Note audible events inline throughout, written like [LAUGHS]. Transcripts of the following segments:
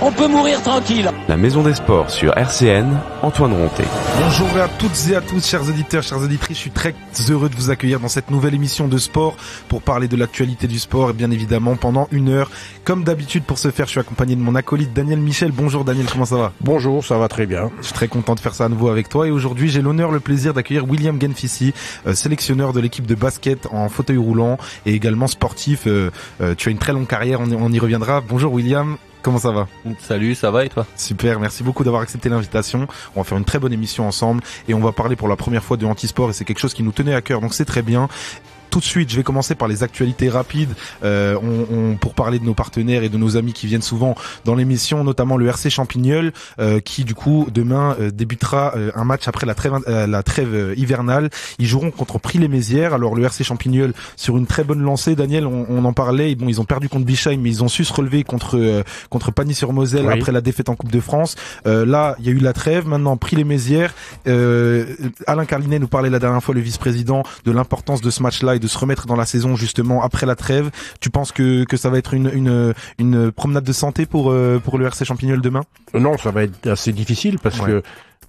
on peut mourir tranquille. La Maison des Sports sur RCN, Antoine Ronté. Bonjour à toutes et à tous, chers éditeurs, chers auditrices. Je suis très heureux de vous accueillir dans cette nouvelle émission de sport pour parler de l'actualité du sport et bien évidemment pendant une heure. Comme d'habitude, pour ce faire, je suis accompagné de mon acolyte Daniel Michel. Bonjour Daniel, comment ça va Bonjour, ça va très bien. Je suis très content de faire ça à nouveau avec toi et aujourd'hui j'ai l'honneur, le plaisir d'accueillir William Genfissi, euh, sélectionneur de l'équipe de basket en fauteuil roulant et également sportif. Euh, euh, tu as une très longue carrière, on y reviendra. Bonjour William, Comment ça va Salut, ça va et toi Super, merci beaucoup d'avoir accepté l'invitation. On va faire une très bonne émission ensemble et on va parler pour la première fois de sport et c'est quelque chose qui nous tenait à cœur, donc c'est très bien tout de suite, je vais commencer par les actualités rapides euh, on, pour parler de nos partenaires et de nos amis qui viennent souvent dans l'émission, notamment le RC Champignol euh, qui du coup demain euh, débutera un match après la trêve, la trêve hivernale. Ils joueront contre Prix les Mézières. Alors le RC Champignol sur une très bonne lancée. Daniel, on, en parlait. Bon, ils ont perdu contre Bichheim, mais ils ont su se relever contre contre sur moselle après la défaite en Coupe de France. là, il y a eu la trêve. Maintenant, Prix les Mézières. Alain Carlinet nous parlait la dernière fois, le vice-président, de l'importance de ce match-là et de se remettre dans la saison justement après la trêve. Tu penses que, que ça va être une, une, promenade de santé pour, euh, pour le RC Champignol demain euh, Non, ça va être assez difficile parce que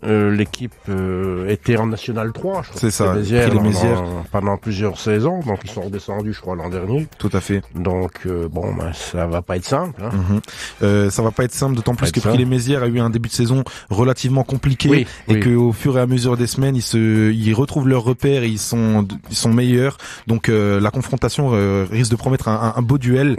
euh, l'équipe euh, était en National 3, je crois. C'est ça, Mézières, les Mézières. Euh, pendant, plusieurs saisons, donc ils sont redescendus, je crois, l'an dernier. Tout à fait. Donc, bon, Ça ben, ça va pas être simple. Hein. ne mhm. ça va pas être simple, d'autant plus que les Mézières a eu un début de saison relativement compliqué et qu'au fur et à mesure des semaines, ils, se, ils retrouvent leur repère, ils sont, sont meilleurs. Donc, la confrontation risque de promettre un, beau duel.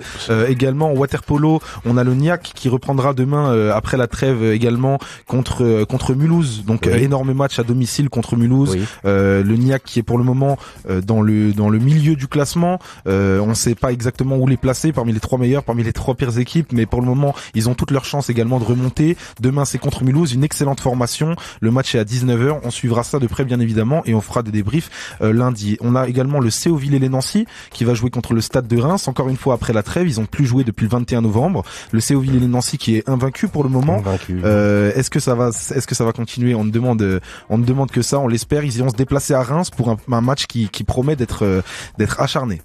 également, en waterpolo, on a le Niac qui reprendra demain, après la trêve également, contre, contre Mulhouse donc énorme match à domicile contre Mulhouse. Euh, le Niac qui est pour le moment euh, dans le dans le milieu du classement. Euh, on ne sait pas exactement où les placer parmi les trois meilleurs, parmi les trois pires équipes, mais pour le moment ils ont toutes leurs chances également de remonter. Demain c'est contre Mulhouse, une excellente formation. Le match est à 19h, on suivra ça de près bien évidemment et on fera des débriefs lundi. On a également le Séoville et les Nancy qui va jouer contre le Stade de Reims. Encore une fois après la trêve, ils ont plus joué depuis le 21 novembre. Le CO et les Nancy qui est invaincu pour le moment. Est-ce que ça va, est-ce que ça va continuer? On ne demande, euh, on demande que ça. On l'espère. Ils vont se déplacer à Reims pour un, match qui, qui promet d'être, euh, d'être acharné.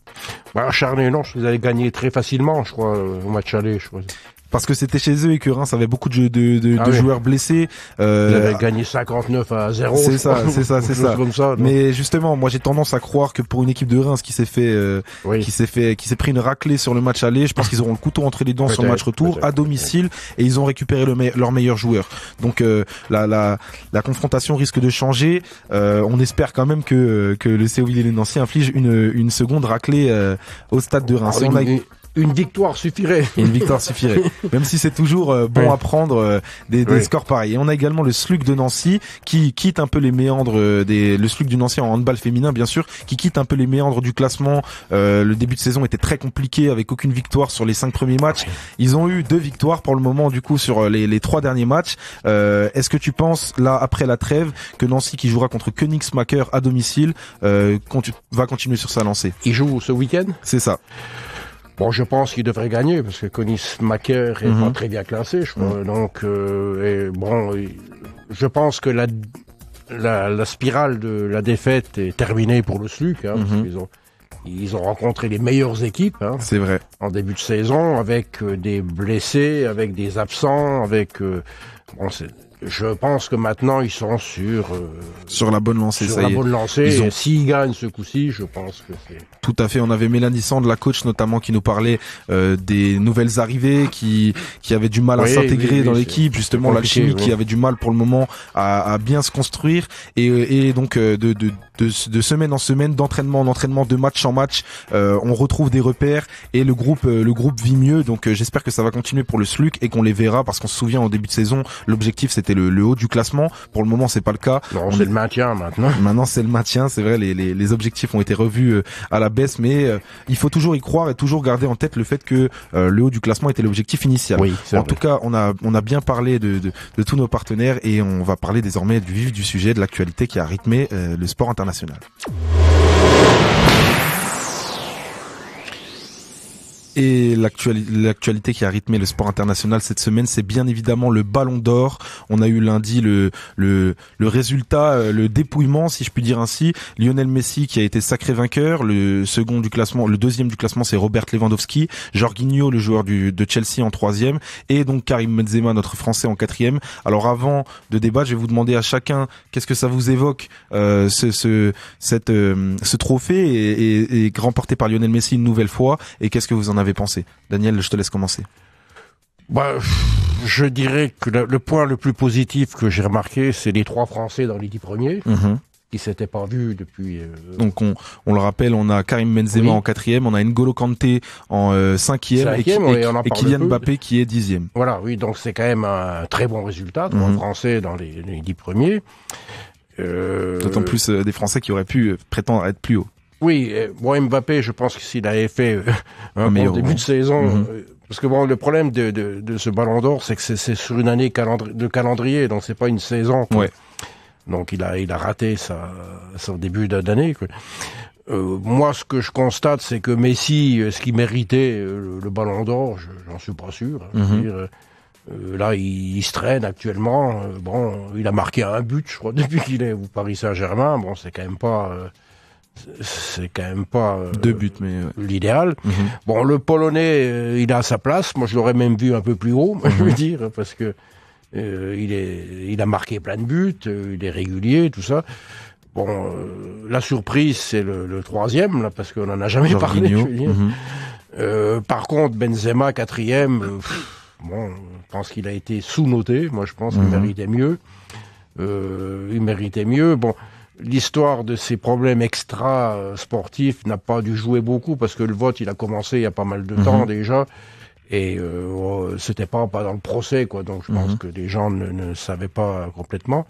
Bah, acharné, non. Vous allez gagner très facilement, je crois, euh, au match aller. Je crois parce que c'était chez eux et que Reims avait beaucoup de, de, de, ah joueurs blessés. Euh, Ils gagné 59 à 0. C'est ça, [LAUGHS] c'est ça, c'est ça. Mais justement, moi j'ai tendance à croire que pour une équipe de Reims qui s'est fait, euh, qui s'est fait, qui s'est pris une raclée sur le match aller, je pense qu'ils auront le couteau entre les dents sur le match retour à domicile et ils ont récupéré le leur meilleur joueur. Donc euh, la, la, la confrontation risque de changer. Euh, on espère quand même que que le CO Nancy inflige une une seconde raclée euh, au stade de Reims. Une victoire suffirait. une victoire suffirait. [LAUGHS] Même si c'est toujours euh, bon à prendre euh, des, scores pareils. Et on a également le slug de Nancy qui quitte un peu les méandres euh, des le slug du Nancy en handball féminin bien sûr, qui quitte un peu les méandres du classement. le début de saison était très compliqué avec aucune victoire sur les cinq premiers matchs. Ils ont eu deux victoires pour le moment du coup sur les, les trois derniers matchs. Est-ce que tu penses là après la trêve que Nancy qui jouera contre Königsmacher à domicile va continuer sur sa lancée Il joue ce week-end C'est ça. Bon, je pense qu'ils devraient gagner parce que macker est pas mhm. très bien classé, je crois. Mhm. Donc, euh, bon, je pense que la, la, spirale de la défaite est terminée pour le SLUC. Hein, mhm. ils, ont, ils ont rencontré les meilleures équipes. Hein. C'est vrai. En début de saison, avec euh, des blessés, avec des absents, avec euh, bon, je pense que maintenant ils sont sur euh, sur la bonne lancée. Sur la bonne lancée. Ils ont... s'ils gagnent ce coup-ci, je pense que c'est tout à fait. On avait Mélanie Sand, la coach notamment, qui nous parlait euh, des nouvelles arrivées, qui qui avait du mal à s'intégrer dans l'équipe, justement la l'alchimie qui avait du mal pour le moment à, à bien se construire et, euh, et donc de, de, de, semaine en semaine, d'entraînement en entraînement, de match en match, on retrouve des repères et le groupe le groupe vit mieux. Donc j'espère que ça va continuer pour le SLUC et qu'on les verra parce qu'on se souvient au début de saison, l'objectif c'était le, haut du classement. Pour le moment, c'est pas le cas. Non, c'est le maintien maintenant. [LAUGHS] Maintenant, c'est le maintien. C'est vrai, les, objectifs ont été revus euh, à la baisse, mais euh, il faut toujours y croire et toujours garder en tête le fait que euh, le haut du classement était l'objectif initial. en tout cas, on a on a bien parlé de, de tous nos partenaires et on va parler désormais du vif du sujet, de l'actualité qui a rythmé le sport international. Et l'actualité qui a rythmé le sport international cette semaine, c'est bien évidemment le Ballon d'Or. On a eu lundi le, le, le, résultat, euh, le dépouillement, si je puis dire ainsi. Lionel Messi qui a été sacré vainqueur. Le second du classement, le deuxième du classement, c'est Robert Lewandowski. Jorginho, le joueur du, de Chelsea, en troisième. Et donc Karim Benzema, notre Français, en quatrième. Alors avant de débattre, je vais vous demander à chacun qu'est-ce que ça vous évoque euh, ce, ce, cette, euh, ce trophée et, et, et remporté par Lionel Messi une nouvelle fois. Et qu'est-ce que vous en avez avait pensé. Daniel, je te laisse commencer. Bah, je dirais que le, point le plus positif que j'ai remarqué, c'est les trois Français dans les dix premiers. Mhm. qui s'étaient pas vus depuis. Euh, donc on, le rappelle, on a Karim Benzema en quatrième, on a N'Golo Kanté en euh, cinquième, et, Kylian Mbappé qui est dixième. Voilà, oui, donc c'est quand même un très bon résultat trois mhm. Français dans les, dix premiers. Euh... D'autant plus euh, des Français qui auraient pu prétendre être plus haut. Oui, euh, moi, Mbappé, je pense que s'il avait fait euh, un meilleur début de saison, mhm. euh, parce que bon, le problème de, ce Ballon d'Or, c'est que c'est sur une année de calendrier, donc c'est pas une saison. Donc il a, il a raté son début d'année. moi, ce que je constate, c'est que Messi, ce qui méritait le, Ballon d'Or, j'en suis pas sûr. Hein. Mhm. là, il, se traîne actuellement. bon, il a marqué un but, je crois, [LAUGHS] depuis qu'il est au Paris Saint-Germain. Bon, c'est quand même pas c'est quand même pas euh, deux buts mais l'idéal. Mhm. Bon, le polonais, euh, il a sa place. Moi, je l'aurais même vu un peu plus haut, [LAUGHS] je veux mhm. dire, parce que euh, il est, il a marqué plein de buts, il est régulier, tout ça. Bon, la surprise, c'est le, troisième là, parce qu'on en a jamais parlé. Mhm. par contre, Benzema quatrième, bon, je pense qu'il a été sous-noté. Moi, je pense qu'il méritait mieux. il méritait mieux. Bon l'histoire de ces problèmes extra-sportifs n'a pas dû jouer beaucoup parce que le vote, il a commencé il y a pas mal de temps mhm. déjà. Et euh, oh, c'était pas, pas dans le procès, quoi. Donc je pense mhm. que les gens ne, savaient pas complètement.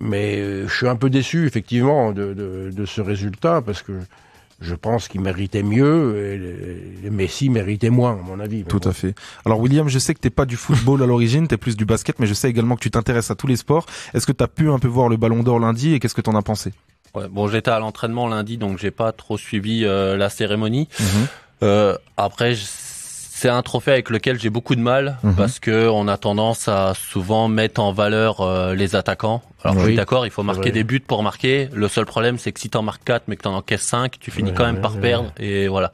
Mais euh, je suis un peu déçu, effectivement, de, de, de ce résultat parce que je pense qu'il méritait mieux, et Messi méritait moins, à mon avis. Tout à fait. Alors William, je sais que t'es pas du football à l'origine, t'es plus du basket, mais je sais également que tu t'intéresses à tous les sports. Est-ce que tu as pu un peu voir le Ballon d'Or lundi et qu'est-ce que t'en as pensé Bon, j'étais à l'entraînement lundi, donc j'ai pas trop suivi euh, la cérémonie. Mhm. Euh, après, c'est un trophée avec lequel j'ai beaucoup de mal mhm. parce que on a tendance à souvent mettre en valeur euh, les attaquants. Alors oui. je suis d'accord, il faut marquer des buts pour marquer. Le seul problème, c'est que si t'en marques 4 mais que t'en encaisses 5, tu finis quand même par perdre. Et voilà.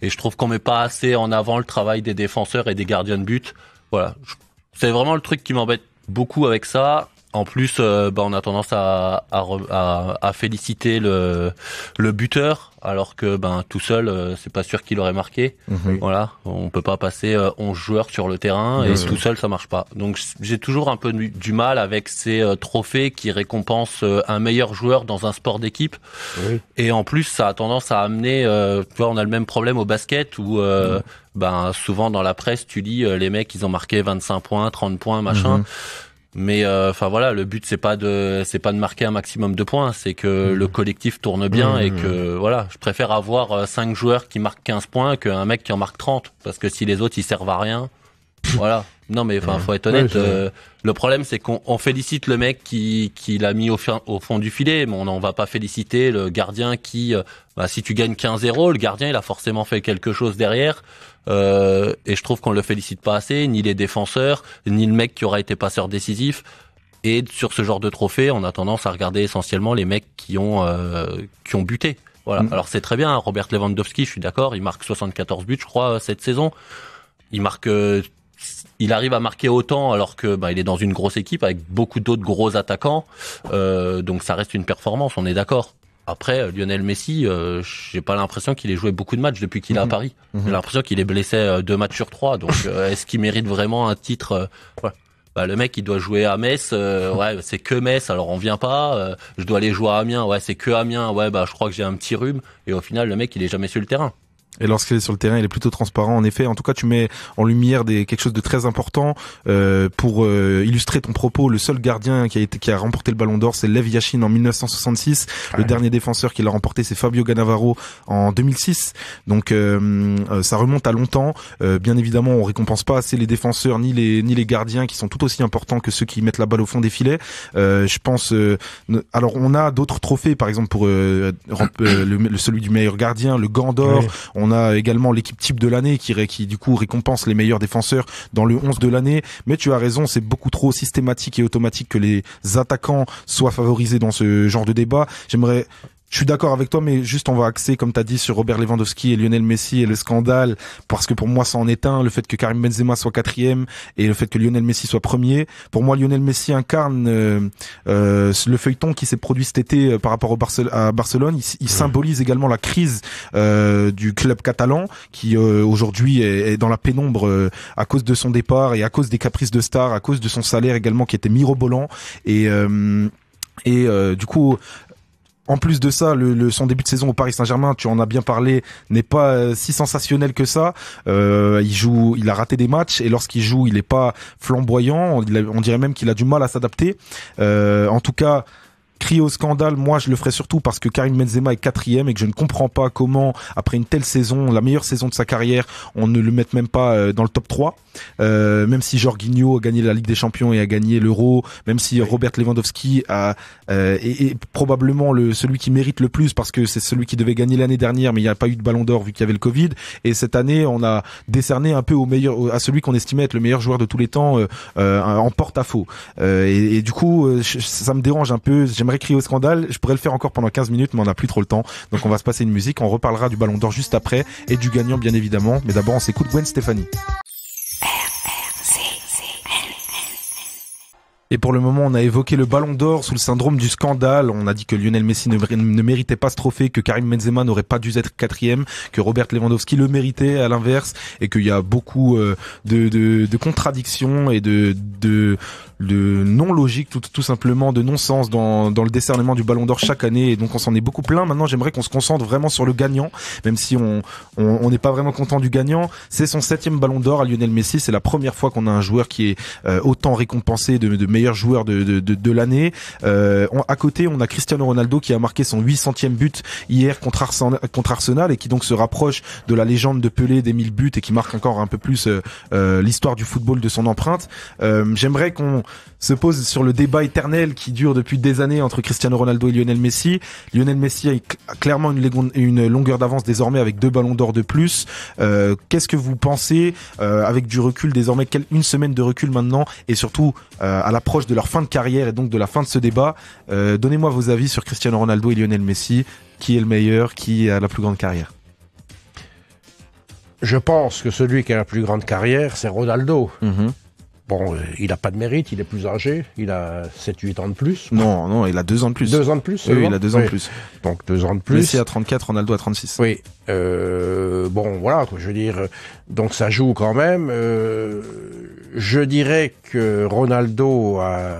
Et je trouve qu'on met pas assez en avant le travail des défenseurs et des gardiens de but. Voilà. C'est vraiment le truc qui m'embête beaucoup avec ça. En plus, euh, bah, on a tendance à, à, à, féliciter le, le, buteur, alors que ben tout seul, euh, c'est pas sûr qu'il aurait marqué. Mhm. Voilà, on peut pas passer 11 euh, joueurs sur le terrain et mhm. tout seul ça marche pas. Donc j'ai toujours un peu du, mal avec ces trophées qui récompensent un meilleur joueur dans un sport d'équipe. Et en plus, ça a tendance à amener. tu vois, on a le même problème au basket où mhm. ben souvent dans la presse, tu lis les mecs ils ont marqué 25 points, 30 points, machin. Mais euh, enfin voilà, le but c'est pas de c'est pas de marquer un maximum de points, c'est que mm. le collectif tourne bien mm. et que voilà, je préfère avoir 5 euh, joueurs qui marquent 15 points qu'un mec qui en marque 30 parce que si les autres ils servent à rien, voilà. Non mais enfin faut être honnête, euh, le problème c'est qu'on félicite le mec qui qui l'a mis au, au fond du filet, mais on n'en va pas féliciter le gardien qui bah, si tu gagnes 15-0, le gardien il a forcément fait quelque chose derrière. Euh, et je trouve qu'on le félicite pas assez, ni les défenseurs, ni le mec qui aura été passeur décisif. Et sur ce genre de trophée, on a tendance à regarder essentiellement les mecs qui ont euh, qui ont buté. Voilà. Mm. Alors c'est très bien, hein, Robert Lewandowski, je suis d'accord, il marque 74 buts, je crois, euh, cette saison. Il marque, il arrive à marquer autant alors que bah, il est dans une grosse équipe avec beaucoup d'autres gros attaquants. Euh, donc ça reste une performance, on est d'accord. Après, euh, Lionel Messi, euh, j'ai pas l'impression qu'il ait joué beaucoup de matchs depuis qu'il est à mhm. Paris. Mhm. J'ai l'impression qu'il est blessé euh, deux matchs sur trois. Donc, [LAUGHS] est-ce qu'il mérite vraiment un titre bah, le mec, il doit jouer à Metz. ouais, c'est que Metz. Alors, on vient pas. je dois aller jouer à Amiens. Ouais, c'est que Amiens. Ouais, bah, je crois que j'ai un petit rhume. Et au final, le mec, il est jamais sur le terrain. Et lorsqu'il est sur le terrain, il est plutôt transparent. En effet, en tout cas, tu mets en lumière des, quelque chose de très important euh, pour euh, illustrer ton propos. Le seul gardien qui a été qui a remporté le Ballon d'Or, c'est Lev Yashin en 1966. Le dernier défenseur qui l'a remporté, c'est Fabio Ganavaro en 2006. Donc, euh, euh, ça remonte à longtemps. Euh, bien évidemment, on récompense pas assez les défenseurs ni les ni les gardiens qui sont tout aussi importants que ceux qui mettent la balle au fond des filets. je pense. alors, on a d'autres trophées, par exemple pour le, celui du meilleur gardien, le Gant d'Or. On a également l'équipe type de l'année qui, du coup récompense les meilleurs défenseurs dans le 11 de l'année. Mais tu as raison, c'est beaucoup trop systématique et automatique que les attaquants soient favorisés dans ce genre de débat. J'aimerais je suis d'accord avec toi, mais juste on va axer, comme tu as dit, sur Robert Lewandowski et Lionel Messi et le scandale, parce que pour moi ça en est un, le fait que Karim Benzema soit quatrième et le fait que Lionel Messi soit premier. Pour moi, Lionel Messi incarne euh, euh, le feuilleton qui s'est produit cet été euh, par rapport au à Barcelone. Il, symbolise également la crise euh, du club catalan, qui aujourd'hui est, dans la pénombre à cause de son départ et à cause des caprices de star, à cause de son salaire également qui était mirobolant. Et et du coup, en plus de ça, le, son début de saison au Paris Saint-Germain, tu en as bien parlé, n'est pas euh, si sensationnel que ça. Euh, il joue, il a raté des matchs et lorsqu'il joue, il n'est pas flamboyant. On, dirait même qu'il a du mal à s'adapter. Euh, en tout cas, crie au scandale, moi je le ferai surtout parce que Karim Benzema est quatrième et que je ne comprends pas comment, après une telle saison, la meilleure saison de sa carrière, on ne le mette même pas euh, dans le top 3. Euh, même si Jorginho a gagné la Ligue des Champions et a gagné l'Euro, même si Robert Lewandowski a, euh, est, probablement le, celui qui mérite le plus parce que c'est celui qui devait gagner l'année dernière, mais il n'y a pas eu de ballon d'or vu qu'il y avait le Covid. Et cette année, on a décerné un peu au meilleur, à celui qu'on estimait être le meilleur joueur de tous les temps euh, euh en porte-à-faux. Et, et, du coup, ça me dérange un peu. J'aimerais écrit au scandale. Je pourrais le faire encore pendant 15 minutes, mais on n'a plus trop le temps. Donc on va se passer une musique. On reparlera du Ballon d'Or juste après et du gagnant, bien évidemment. Mais d'abord, on s'écoute Gwen Stéphanie. Et pour le moment, on a évoqué le Ballon d'Or sous le syndrome du scandale. On a dit que Lionel Messi ne, méritait pas ce trophée, que Karim Benzema n'aurait pas dû être quatrième, que Robert Lewandowski le méritait à l'inverse, et qu'il y a beaucoup euh, de, contradictions et de, de non logique tout, tout simplement de non sens dans, le décernement du Ballon d'Or chaque année et donc on s'en est beaucoup plein maintenant j'aimerais qu'on se concentre vraiment sur le gagnant même si on n'est pas vraiment content du gagnant c'est son septième Ballon d'Or à Lionel Messi c'est la première fois qu'on a un joueur qui est euh, autant récompensé de, de joueur de, l'année. Euh, à côté, on a Cristiano Ronaldo qui a marqué son 800e but hier contre Arsenal, et qui donc se rapproche de la légende de Pelé des 1000 buts et qui marque encore un peu plus euh, euh, l'histoire du football de son empreinte. J'aimerais qu'on se pose sur le débat éternel qui dure depuis des années entre Cristiano Ronaldo et Lionel Messi. Lionel Messi a clairement une, longueur d'avance désormais avec deux ballons d'or de plus. Euh, qu'est-ce que vous pensez euh, avec du recul désormais, une semaine de recul maintenant et surtout euh, à l'approche de leur fin de carrière et donc de la fin de ce débat Donnez-moi vos avis sur Cristiano Ronaldo et Lionel Messi. Qui est le meilleur Qui a la plus grande carrière je pense que celui qui a la plus grande carrière, c'est Ronaldo. Mm-hmm. Bon, euh, il n'a pas de mérite, il est plus âgé, il a 7-8 ans de plus. Non, non, il a 2 ans de plus. 2 ans de plus Oui, il a 2 ans de plus. Donc 2 ans de plus. Messi à 34, Ronaldo à 36. Oui. Euh, bon, voilà, je veux dire, euh, donc ça joue quand même. Euh, je dirais que Ronaldo a,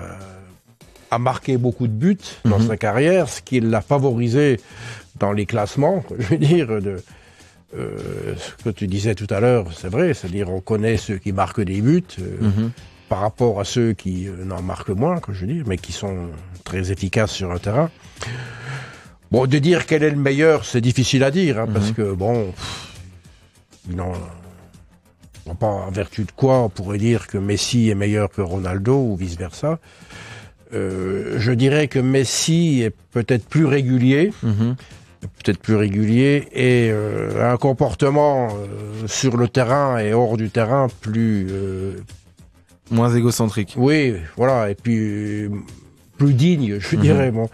a marqué beaucoup de buts dans mhm. sa carrière, ce qui l'a favorisé dans les classements, je veux dire, de, euh, ce que tu disais tout à l'heure, c'est vrai, c'est-à-dire on connaît ceux qui marquent des buts euh, mhm. par rapport à ceux qui euh, n'en marquent moins, que je dis, mais qui sont très efficaces sur un terrain. Bon, de dire quel est le meilleur, c'est difficile à dire, hein, parce mhm. que bon, pas en vertu de quoi on pourrait dire que Messi est meilleur que Ronaldo ou vice versa. je dirais que Messi est peut-être plus régulier. Mhm peut-être plus régulier et euh, un comportement euh, sur le terrain et hors du terrain plus euh, moins égocentrique. Oui, voilà, et puis plus digne, je mhm. dirais bon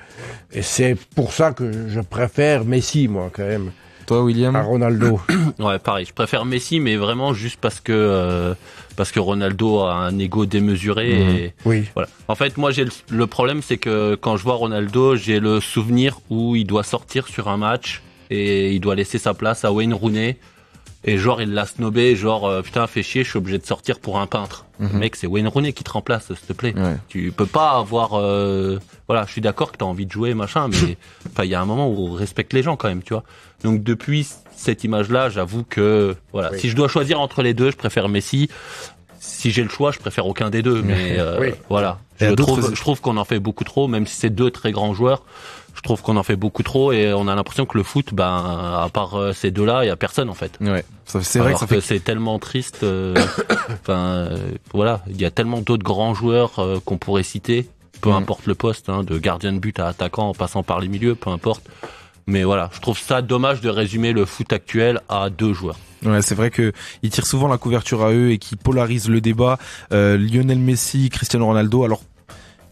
Et c'est pour ça que je préfère Messi moi quand même. Toi William à Ronaldo. [COUGHS] ouais, pareil, je préfère Messi mais vraiment juste parce que parce que Ronaldo a un ego démesuré. Mhm. oui. Voilà. En fait, moi, j'ai le, le, problème, c'est que quand je vois Ronaldo, j'ai le souvenir où il doit sortir sur un match et il doit laisser sa place à Wayne Rooney. Et genre, il l'a snobé, genre, euh, putain, fais chier, je suis obligé de sortir pour un peintre. Mhm. Mec, c'est Wayne Rooney qui te remplace, s'il te plaît. Tu peux pas avoir... Euh, voilà, je suis d'accord que t'as envie de jouer, machin, mais [LAUGHS] il y a un moment où on respecte les gens quand même, tu vois. Donc depuis cette image-là, j'avoue que... voilà, Si je dois choisir entre les deux, je préfère Messi si j'ai le choix, je préfère aucun des deux. [LAUGHS] Mais euh, voilà, je trouve, je trouve qu'on en fait beaucoup trop, même si c'est deux très grands joueurs je trouve qu'on en fait beaucoup trop et on a l'impression que le foot, ben, à part euh, ces deux-là, il y a personne en fait. Ouais. C'est vrai que, c'est tellement triste. Euh, [COUGHS] enfin, euh, voilà, il y a tellement d'autres grands joueurs qu'on pourrait citer, peu mm. importe le poste, hein, de gardien de but à attaquant en passant par les milieux, peu importe. Mais voilà, je trouve ça dommage de résumer le foot actuel à deux joueurs. Ouais, c'est vrai que ils tirent souvent la couverture à eux et qui polarisent le débat. Lionel Messi, Cristiano Ronaldo. Alors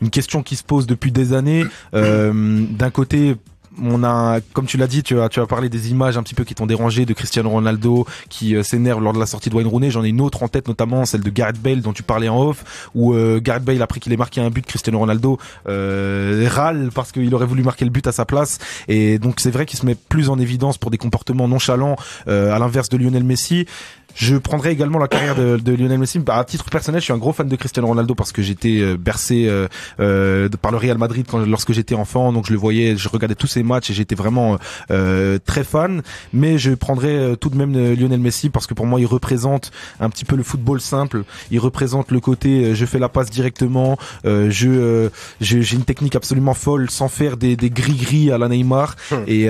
une question qui se pose depuis des années. Euh, d'un côté, on a, comme tu l'as dit, tu as, tu as parlé des images un petit peu qui t'ont dérangé de Cristiano Ronaldo qui euh, s'énerve lors de la sortie de Wayne Rooney. J'en ai une autre en tête, notamment celle de Gareth Bale dont tu parlais en off, où euh, Gareth Bale après qu'il ait marqué un but, Cristiano Ronaldo euh, râle parce qu'il aurait voulu marquer le but à sa place. Et donc c'est vrai qu'il se met plus en évidence pour des comportements nonchalants, euh, à l'inverse de Lionel Messi. Je prendrai également la carrière de, de Lionel Messi. Bah, à titre personnel, je suis un gros fan de Cristiano Ronaldo parce que j'étais euh, bercé euh, euh par le Real Madrid quand, lorsque j'étais enfant, donc je le voyais, je regardais tous ses matchs et j'étais vraiment euh, très fan. Mais je prendrai euh, tout de même Lionel Messi parce que pour moi, il représente un petit peu le football simple. Il représente le côté, je fais la passe directement, je j'ai une technique absolument folle sans faire des, des gris gris à la Neymar. Hmm. Et,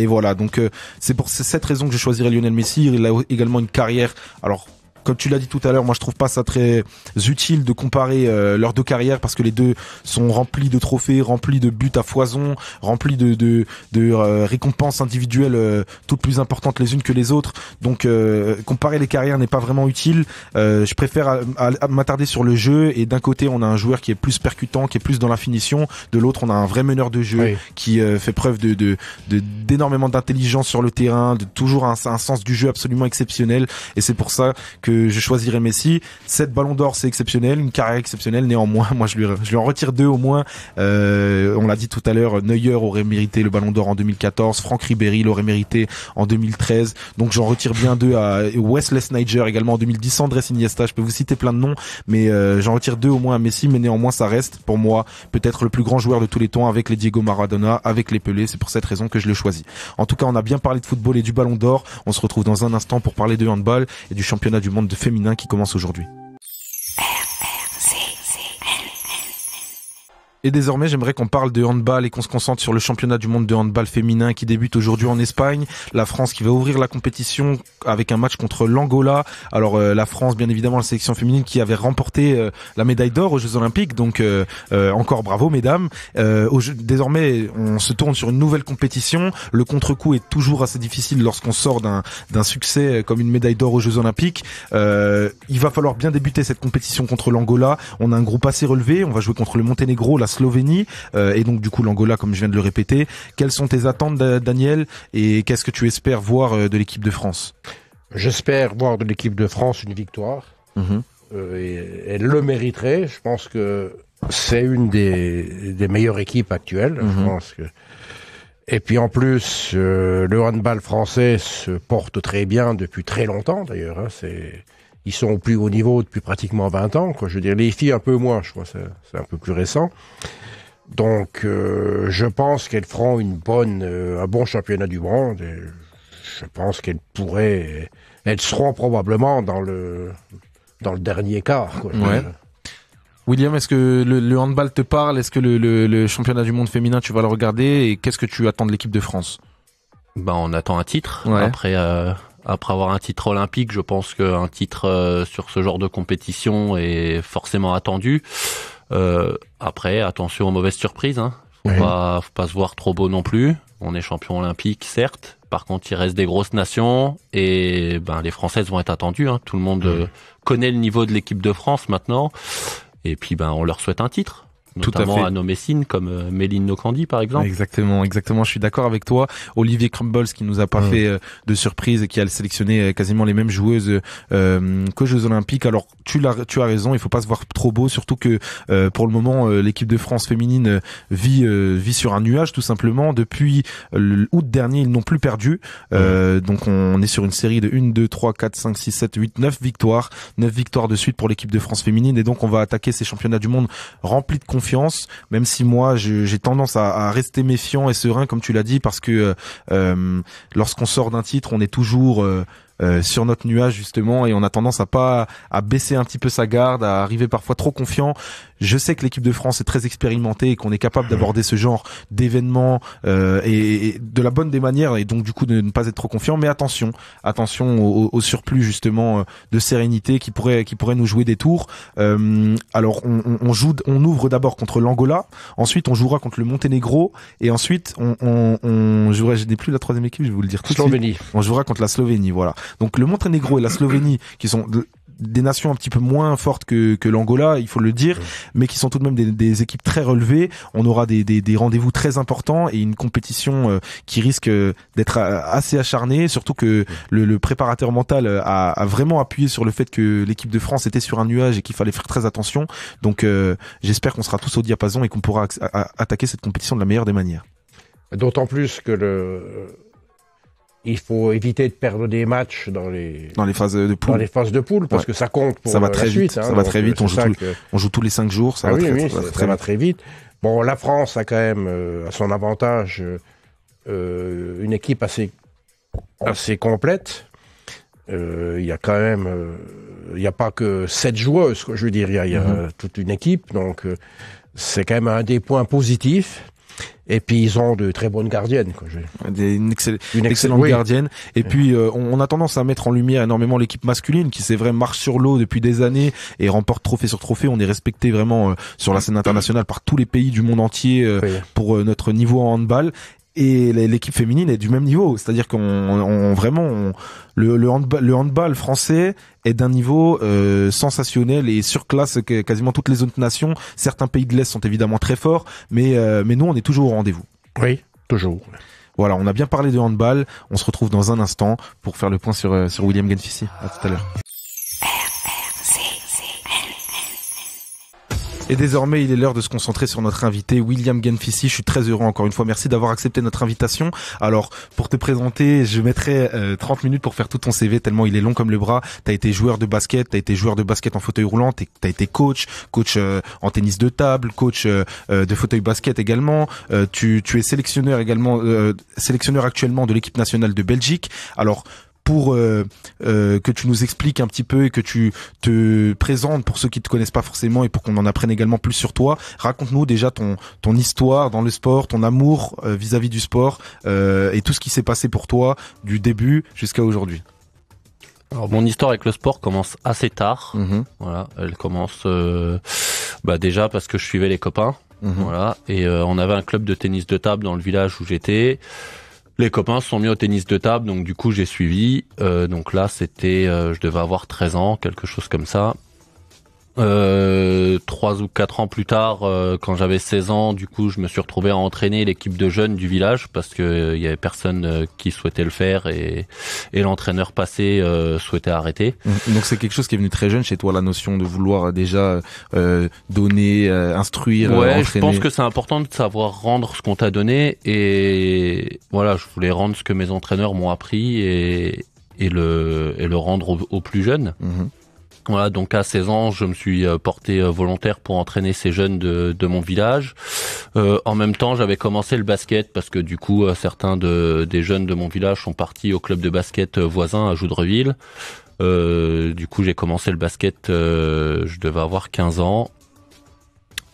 et voilà, donc c'est pour cette raison que je choisirais Lionel Messi. Il a également une carrière alors comme tu l'as dit tout à l'heure, moi je trouve pas ça très utile de comparer euh, leurs deux carrières parce que les deux sont remplis de trophées, remplis de buts à foison, remplis de de, de euh, récompenses individuelles euh, toutes plus importantes les unes que les autres. Donc comparer les carrières n'est pas vraiment utile. je préfère m'attarder sur le jeu et d'un côté on a un joueur qui est plus percutant, qui est plus dans la finition, de l'autre on a un vrai meneur de jeu qui fait preuve de de d'énormément d'intelligence sur le terrain, de toujours un, un sens du jeu absolument exceptionnel et c'est pour ça que je choisirais Messi. Sept ballons d'or, c'est exceptionnel, une carrière exceptionnelle néanmoins. [LAUGHS] Moi, je lui, je en retire deux au moins. Euh, on l'a dit tout à l'heure, Neuer aurait mérité le ballon d'or en 2014, Franck Ribéry l'aurait mérité en 2013. Donc j'en retire bien deux à Wesley Snyder également en 2010, Andrés Iniesta. Je peux vous citer plein de noms, mais euh, j'en retire deux au moins à Messi. Mais néanmoins, ça reste pour moi peut-être le plus grand joueur de tous les temps avec les Diego Maradona, avec les Pelé. C'est pour cette raison que je le choisis. En tout cas, on a bien parlé de football et du ballon d'or. On se retrouve dans un instant pour parler de handball et du championnat du monde de féminin qui commence aujourd'hui. Et désormais, j'aimerais qu'on parle de handball et qu'on se concentre sur le championnat du monde de handball féminin qui débute aujourd'hui en Espagne. La France qui va ouvrir la compétition avec un match contre l'Angola. Alors euh, la France, bien évidemment, la sélection féminine qui avait remporté euh, la médaille d'or aux Jeux Olympiques. Donc euh, encore bravo, mesdames. désormais, on se tourne sur une nouvelle compétition. Le contre-coup est toujours assez difficile lorsqu'on sort d'un succès comme une médaille d'or aux Jeux Olympiques. il va falloir bien débuter cette compétition contre l'Angola. On a un groupe assez relevé. On va jouer contre le Monténégro, Slovénie euh, et donc du coup l'Angola, comme je viens de le répéter. Quelles sont tes attentes, Daniel, et qu'est-ce que tu espères voir euh, de l'équipe de France J'espère voir de l'équipe de France une victoire. Mhm. Euh, et, elle le mériterait. Je pense que c'est une des, meilleures équipes actuelles. Je mhm. pense que... Et puis en plus, le handball français se porte très bien depuis très longtemps d'ailleurs. Hein. C'est ils sont au plus haut niveau depuis pratiquement 20 ans. Quoi. Je veux dire, les filles un peu moins, je crois, c'est un peu plus récent. Donc, euh, je pense qu'elles feront une bonne, euh, un bon championnat du monde. Et je pense qu'elles pourraient, elles seront probablement dans le dans le dernier quart. Quoi, euh, William, est-ce que le, le, handball te parle Est-ce que le, le, le, championnat du monde féminin, tu vas le regarder Et qu'est-ce que tu attends de l'équipe de France ben, on attend un titre. Après, après avoir un titre olympique, je pense qu'un titre euh, sur ce genre de compétition est forcément attendu. Euh, après, attention aux mauvaises surprises. Hein. Faut, pas, faut pas se voir trop beau non plus. On est champion olympique, certes. Par contre, il reste des grosses nations et ben, les Françaises vont être attendues. Hein. Tout le monde euh, connaît le niveau de l'équipe de France maintenant. Et puis, ben, on leur souhaite un titre notamment Tout à, à nos messines comme euh, Méline Nocandi par exemple. Exactement, exactement, je suis d'accord avec toi. Olivier Crumbles qui nous a pas mm. fait euh, de surprise et qui a sélectionné euh, quasiment les mêmes joueuses que Jeux Olympiques. Alors tu as, tu as raison, il faut pas se voir trop beau, surtout que pour le moment l'équipe de France féminine vit vit sur un nuage tout simplement. Depuis août dernier, ils n'ont plus perdu. Mm. Donc on est sur une série de 1, 2, 3, 4, 5, 6, 7, 8, 9 victoires. 9 victoires de suite pour l'équipe de France féminine et donc on va attaquer ces championnats du monde remplis de même si moi j'ai tendance à, rester méfiant et serein comme tu l'as dit, parce que euh, euh, lorsqu'on sort d'un titre, on est toujours euh, sur notre nuage justement et on a tendance à pas à baisser un petit peu sa garde, à arriver parfois trop confiant. Je sais que l'équipe de France est très expérimentée et qu'on est capable d'aborder ce genre d'événements euh, et, de la bonne des manières et donc du coup de ne pas être trop confiant. Mais attention, attention au, surplus justement euh, de sérénité qui pourrait qui pourrait nous jouer des tours. Euh, alors on, joue, on ouvre d'abord contre l'Angola, ensuite on jouera contre le Monténégro et ensuite on, on, jouera. Je n'ai plus la troisième équipe, je vais vous le dire tout de suite. On jouera contre la Slovénie, voilà. Donc le Monténégro et la Slovénie qui sont des nations un petit peu moins fortes que, que l'Angola, il faut le dire, mais qui sont tout de même des, des équipes très relevées. On aura des, des, des rendez-vous très importants et une compétition euh, qui risque euh, d'être euh, assez acharnée, surtout que le, préparateur mental a, a, vraiment appuyé sur le fait que l'équipe de France était sur un nuage et qu'il fallait faire très attention. Donc j'espère qu'on sera tous au diapason et qu'on pourra attaquer cette compétition de la meilleure des manières. D'autant plus que le il faut éviter de perdre des matchs dans les dans les phases de poule. les phases de poule parce que ça compte pour ça va euh, très vite. Hein, ça va très euh, vite. On joue, tous les cinq jours. Ça, va, très, vite. Bon, la France a quand même euh, à son avantage une équipe assez assez complète. Il y a quand même, il n'y a pas que sept joueuses. je veux dire, il y a, mm-hmm. toute une équipe. Donc c'est quand même un des points positifs et puis ils ont de très bonnes gardiennes. une, excellente gardienne. Et puis euh, on, a tendance à mettre en lumière énormément l'équipe masculine qui c'est vrai marche sur l'eau depuis des années et remporte trophée sur trophée. On est respecté vraiment euh, sur la scène internationale par tous les pays du monde entier euh, pour notre niveau en handball et l'équipe féminine est du même niveau. C'est-à-dire qu'on on, vraiment le, le, handball, le handball français est d'un niveau euh, sensationnel et surclasse quasiment toutes les autres nations. Certains pays de l'Est sont évidemment très forts, mais, euh, mais nous, on est toujours au rendez-vous. Oui, toujours. Voilà, on a bien parlé de handball. On se retrouve dans un instant pour faire le point sur, euh, sur William Genfici À tout à l'heure. Et désormais, il est l'heure de se concentrer sur notre invité, William Genfissi. Je suis très heureux encore une fois. Merci d'avoir accepté notre invitation. Alors, pour te présenter, je mettrai 30 euh, minutes pour faire tout ton CV, tellement il est long comme le bras. Tu as été joueur de basket, tu as été joueur de basket en fauteuil roulant, as été coach, coach euh, en tennis de table, coach euh, de fauteuil basket également. tu, tu es sélectionneur également, sélectionneur actuellement de l'équipe nationale de Belgique. Alors, pour euh, euh, que tu nous expliques un petit peu et que tu te présentes pour ceux qui te connaissent pas forcément et pour qu'on en apprenne également plus sur toi. Raconte-nous déjà ton ton histoire dans le sport, ton amour euh, vis-à-vis du sport et tout ce qui s'est passé pour toi du début jusqu'à aujourd'hui. Alors mon histoire avec le sport commence assez tard. Mm-hmm. Voilà, elle commence bah, déjà parce que je suivais les copains. Mm-hmm. Voilà, et on avait un club de tennis de table dans le village où j'étais. Les copains se sont mis au tennis de table, donc du coup j'ai suivi. Euh, donc là, c'était, euh, je devais avoir 13 ans, quelque chose comme ça. Euh, trois ou quatre ans plus tard, euh, quand j'avais 16 ans, du coup, je me suis retrouvé à entraîner l'équipe de jeunes du village parce que il euh, y avait personne euh, qui souhaitait le faire et, l'entraîneur passé souhaitait arrêter. Donc c'est quelque chose qui est venu très jeune chez toi, la notion de vouloir déjà donner, instruire, ouais, je pense que c'est important de savoir rendre ce qu'on t'a donné et voilà, je voulais rendre ce que mes entraîneurs m'ont appris et, et le, et le rendre au, plus jeune. Mhm. Voilà, donc à 16 ans, je me suis euh, porté euh, volontaire pour entraîner ces jeunes de, mon village. Euh, en même temps, j'avais commencé le basket parce que du coup, certains des jeunes de mon village sont partis au club de basket voisin à Joudreville. du coup, j'ai commencé le basket, je devais avoir 15 ans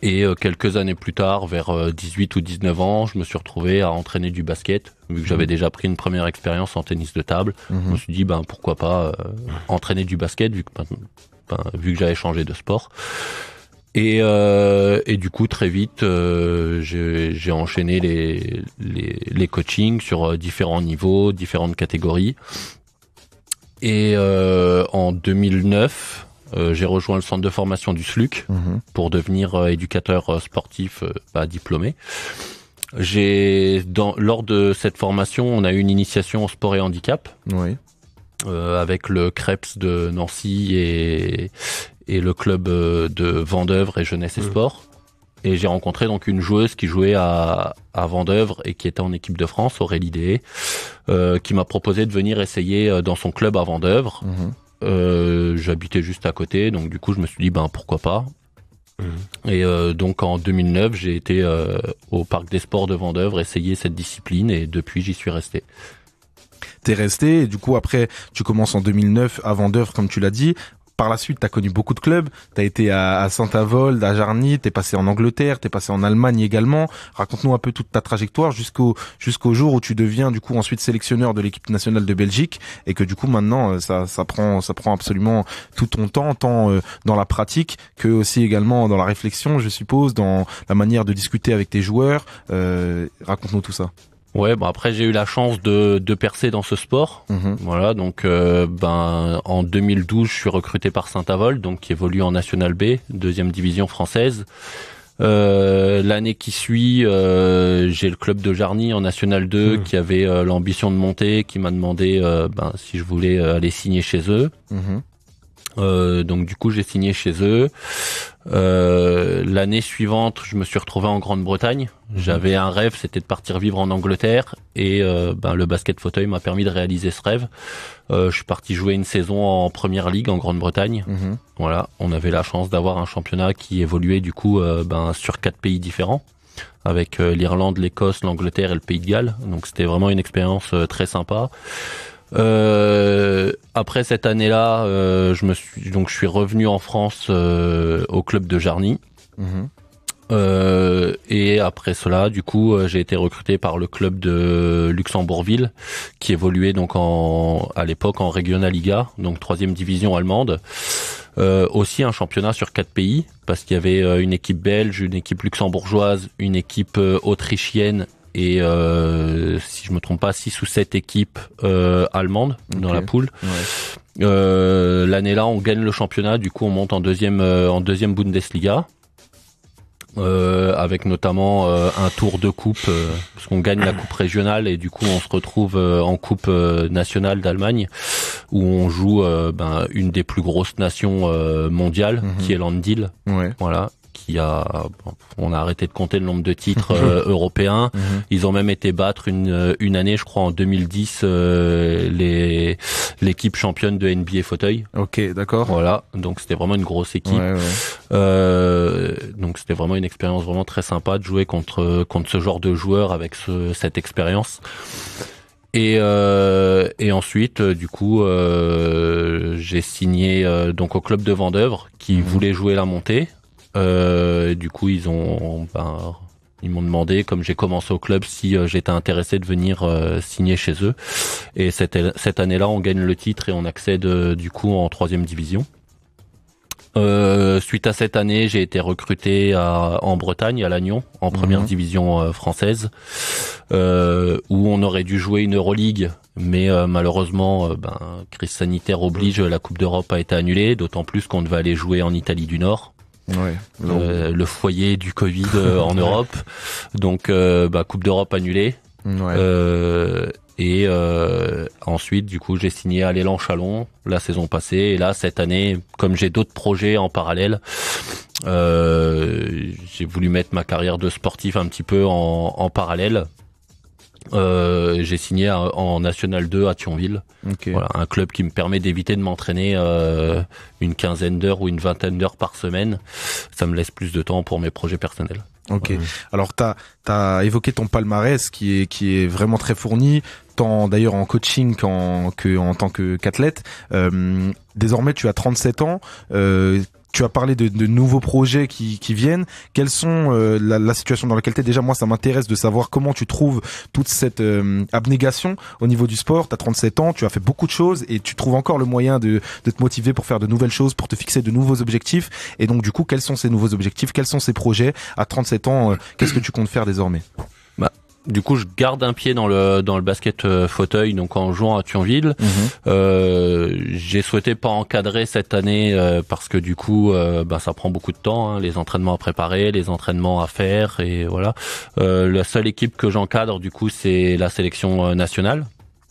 et euh, quelques années plus tard, vers 18 euh, ou 19 ans, je me suis retrouvé à entraîner du basket, vu que j'avais mhm. déjà pris une première expérience en tennis de table. Je mhm. me suis dit, ben, pourquoi pas euh, entraîner du basket, vu que, ben, ben, vu que j'avais changé de sport. Et, du coup, très vite, j'ai enchaîné les, les, les, coachings sur différents niveaux, différentes catégories. Et en 2009, euh, j'ai rejoint le centre de formation du SLUC mhm. pour devenir euh, éducateur euh, sportif bah, diplômé. J'ai dans lors de cette formation, on a eu une initiation au sport et handicap. Oui. avec le CREPS de Nancy et, et le club de Vendœuvre et Jeunesse et mhm. Sport. Et j'ai rencontré donc une joueuse qui jouait à, à Vendœuvre et qui était en équipe de France, Aurélie D, euh, qui m'a proposé de venir essayer dans son club à Vendœuvre. Mhm. Euh, j'habitais juste à côté, donc du coup, je me suis dit, ben pourquoi pas. Mhm. Et euh, donc en 2009, j'ai été euh, au parc des sports de Vendeuvre essayer cette discipline et depuis j'y suis resté. T'es resté et du coup après tu commences en 2009 à Vendeuvre comme tu l'as dit par la suite, tu as connu beaucoup de clubs. Tu as été à, à Saint-Avold, à Jarny, t'es passé en Angleterre, t'es passé en Allemagne également. Raconte-nous un peu toute ta trajectoire jusqu'au jusqu'au jour où tu deviens du coup ensuite sélectionneur de l'équipe nationale de Belgique et que du coup maintenant euh, ça ça prend ça prend absolument tout ton temps, tant euh, dans la pratique que aussi également dans la réflexion, je suppose, dans la manière de discuter avec tes joueurs. Euh, Raconte-nous tout ça. Ouais, bon bah, après j'ai eu la chance de, de percer dans ce sport. Mhm. Voilà, donc euh, ben en 2012 je suis recruté par Saint-Avold, donc qui évolue en National B, deuxième division française. Euh, l'année qui suit, euh, j'ai le club de Jarny en National 2 mhm. qui avait l'ambition de monter, qui m'a demandé ben, si je voulais aller signer chez eux. Mhm. donc du coup j'ai signé chez eux. Euh, l'année suivante, je me suis retrouvé en Grande-Bretagne. Mhm. J'avais un rêve, c'était de partir vivre en Angleterre, et euh, ben, le basket fauteuil m'a permis de réaliser ce rêve. Euh, je suis parti jouer une saison en Première Ligue en Grande-Bretagne. Mhm. Voilà, on avait la chance d'avoir un championnat qui évoluait du coup ben, sur quatre pays différents avec l'Irlande, l'Écosse, l'Angleterre et le Pays de Galles. Donc c'était vraiment une expérience très sympa. Euh, après cette année-là, euh, je me suis donc je suis revenu en France euh, au club de Jarny. Mhm. Euh, et après cela, du coup, j'ai été recruté par le club de Luxembourgville, qui évoluait donc en, à l'époque en Regionalliga, donc troisième division allemande. aussi un championnat sur quatre pays, parce qu'il y avait une équipe belge, une équipe luxembourgeoise, une équipe autrichienne et euh, si je me trompe pas, 6 ou 7 équipes euh, allemandes dans la poule. Euh, L'année-là, on gagne le championnat, du coup on monte en deuxième, en deuxième Bundesliga. avec notamment un tour de coupe parce qu'on gagne la coupe régionale et du coup on se retrouve en coupe nationale d'Allemagne où on joue ben, une des plus grosses nations mondiales mhm. qui est l'Andil voilà a, on a arrêté de compter le nombre de titres [LAUGHS] euh, européens. Mhm. Ils ont même été battre une euh, année, je crois, en 2010, euh, l'équipe championne de NBA fauteuil. Ok, d'accord. Voilà, donc c'était vraiment une grosse équipe. donc c'était vraiment une expérience vraiment très sympa de jouer contre contre ce genre de joueurs avec cette expérience. Et, ensuite, du coup, j'ai signé donc au club de Vendeuvre qui mhm. voulait jouer la montée. Euh, du coup, ils ont, ben, ils m'ont demandé, comme j'ai commencé au club, si euh, j'étais intéressé de venir euh, signer chez eux. Et cette, année-là, on gagne le titre et on accède du coup en troisième division. suite à cette année, j'ai été recruté en Bretagne, à Lannion, en première mhm. division française, où on aurait dû jouer une Euroleague, mais malheureusement, ben, crise sanitaire oblige, la Coupe d'Europe a été annulée, d'autant plus qu'on devait aller jouer en Italie du Nord. Euh, le foyer du Covid euh, en [LAUGHS] Europe. Donc, euh, bah, Coupe d'Europe annulée. et ensuite, du coup, j'ai signé à l'élan Chalon la saison passée. Et là, cette année, comme j'ai d'autres projets en parallèle, j'ai voulu mettre ma carrière de sportif un petit peu en parallèle euh, j'ai signé en National 2 à Thionville. Voilà, un club qui me permet d'éviter de m'entraîner euh, une quinzaine d'heures ou une vingtaine d'heures par semaine. Ça me laisse plus de temps pour mes projets personnels. Ok. Alors tu as évoqué ton palmarès qui est qui est vraiment très fourni, tant d'ailleurs en coaching qu'en que tant que qu'athlète. Euh, désormais tu as 37 ans. Euh, tu as parlé de, nouveaux projets qui, viennent. Quelles sont euh, la, situation dans laquelle tu es Déjà, moi, ça m'intéresse de savoir comment tu trouves toute cette euh, abnégation au niveau du sport. Tu as 37 ans, tu as fait beaucoup de choses et tu trouves encore le moyen de, te motiver pour faire de nouvelles choses, pour te fixer de nouveaux objectifs. Et donc, du coup, quels sont ces nouveaux objectifs Quels sont ces projets À 37 ans, euh, qu'est-ce que tu comptes faire désormais du coup, je garde un pied dans le dans le basket euh, fauteuil, donc en jouant à Thionville. Mhm. Euh, j'ai souhaité pas encadrer cette année euh, parce que du coup, euh, ben, ça prend beaucoup de temps, hein, les entraînements à préparer, les entraînements à faire, et voilà. la seule équipe que j'encadre, du coup, c'est la sélection nationale.